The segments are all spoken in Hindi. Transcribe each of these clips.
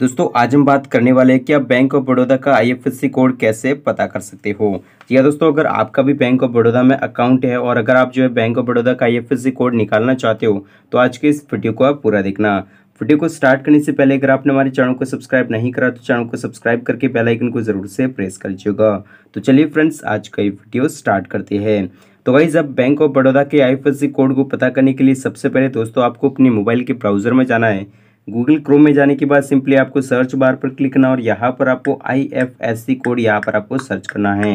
दोस्तों आज हम बात करने वाले हैं कि आप बैंक ऑफ बड़ौदा का आईएफएससी कोड कैसे पता कर सकते हो जी हाँ दोस्तों अगर आपका भी बैंक ऑफ बड़ौदा में अकाउंट है और अगर आप जो है बैंक ऑफ बड़ौदा का आईएफएससी कोड निकालना चाहते हो तो आज के इस वीडियो को आप पूरा देखना वीडियो को स्टार्ट करने से पहले अगर आपने हमारे चैनल को सब्सक्राइब नहीं करा तो चैनल को सब्सक्राइब करके बेल आइकन को ज़रूर से प्रेस कर लीजिएगा तो चलिए फ्रेंड्स आज का ये वीडियो स्टार्ट करते हैं तो वही जब बैंक ऑफ बड़ौदा के आईएफएससी कोड को पता करने के लिए सबसे पहले दोस्तों आपको अपने मोबाइल के ब्राउज़र में जाना है गूगल क्रोम में जाने के बाद सिंपली आपको सर्च बार पर क्लिक करना और यहाँ पर आपको I F S C code यहाँ पर आपको सर्च करना है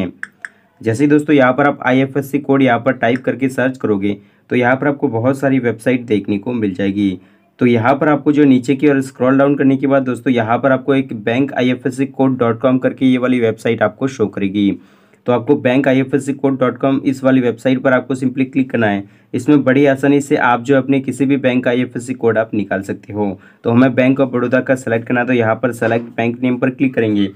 जैसे दोस्तों यहाँ पर आप I F S C code यहाँ पर टाइप करके सर्च करोगे तो यहाँ पर आपको बहुत सारी वेबसाइट देखने को मिल जाएगी तो यहाँ पर आपको जो नीचे की ओर स्क्रॉल डाउन करने के बाद दोस्तों यहाँ पर आपको एक bank I F S C code dot com करके ये वाली वेबसाइट आपको शो करेगी तो आपको bank I F S C code dot com इस वाली वेबसाइट पर आपको सिंपली क्लिक करना है इसमें बड़ी आसानी से आप जो अपने किसी भी बैंक का I F S C code आप निकाल सकते हो तो हमें बैंक ऑफ बड़ौदा का सेलेक्ट करना है तो यहाँ पर सेलेक्ट बैंक नेम पर क्लिक करेंगे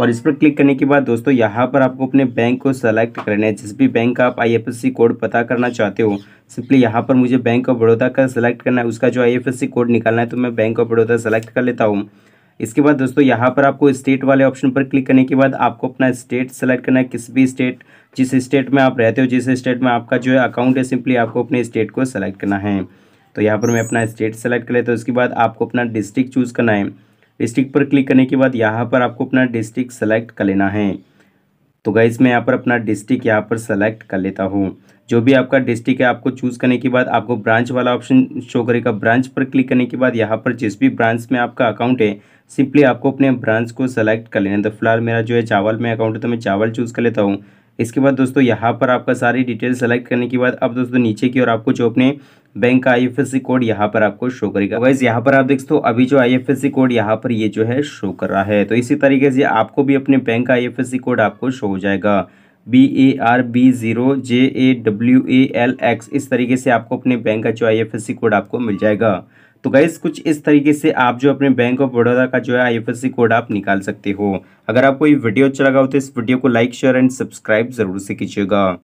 और इस पर क्लिक करने के बाद दोस्तों यहाँ पर आपको अपने बैंक को सेलेक्ट करना है जिस भी बैंक का आप सी कोड पता करना चाहते हो सिंपली यहाँ पर मुझे बैंक ऑफ बड़ौदा का सेलेक्ट करना है उसका जो सी कोड निकालना है तो मैं बैंक ऑफ बड़ौदा सेलेक्ट कर लेता हूँ इसके बाद दोस्तों यहाँ पर आपको स्टेट वाले ऑप्शन पर क्लिक करने के बाद आपको अपना स्टेट सेलेक्ट करना है किस भी स्टेट जिस स्टेट में आप रहते हो जिस स्टेट में आपका जो है अकाउंट है सिंपली आपको अपने स्टेट को सेलेक्ट करना है तो यहाँ पर मैं अपना स्टेट सेलेक्ट कर लेता तो हूँ उसके बाद आपको अपना डिस्ट्रिक्ट चूज़ करना है डिस्ट्रिक्ट पर क्लिक करने के बाद यहाँ पर आपको अपना डिस्ट्रिक्ट सेलेक्ट कर लेना है तो गाइज मैं यहाँ पर अपना डिस्ट्रिक्ट यहाँ पर सेलेक्ट कर लेता हूँ जो भी आपका डिस्ट्रिक्ट है आपको चूज़ करने के बाद आपको ब्रांच वाला ऑप्शन शो करेगा ब्रांच पर क्लिक करने के बाद यहाँ पर जिस भी ब्रांच में आपका अकाउंट है सिंपली आपको अपने ब्रांच को सेलेक्ट कर लेना तो फिलहाल मेरा जो है चावल में अकाउंट है तो मैं चावल चूज़ कर लेता हूँ इसके बाद दोस्तों यहाँ पर आपका सारी डिटेल सेलेक्ट करने के बाद अब दोस्तों नीचे की ओर आपको जो अपने बैंक का आई कोड यहाँ पर आपको शो करेगा वैसे तो यहाँ पर आप देख सकते हो अभी जो आई कोड यहाँ पर ये जो है शो कर रहा है तो इसी तरीके से आपको भी अपने बैंक का आई कोड आपको शो हो जाएगा B A R B zero J A W A L X इस तरीके से आपको अपने बैंक का जो आई कोड आपको मिल जाएगा तो गाइज कुछ इस तरीके से आप जो अपने बैंक ऑफ बड़ौदा का जो है आईएफएससी कोड आप निकाल सकते हो अगर आपको ये वीडियो अच्छा लगा हो तो इस वीडियो को लाइक शेयर एंड सब्सक्राइब जरूर से कीजिएगा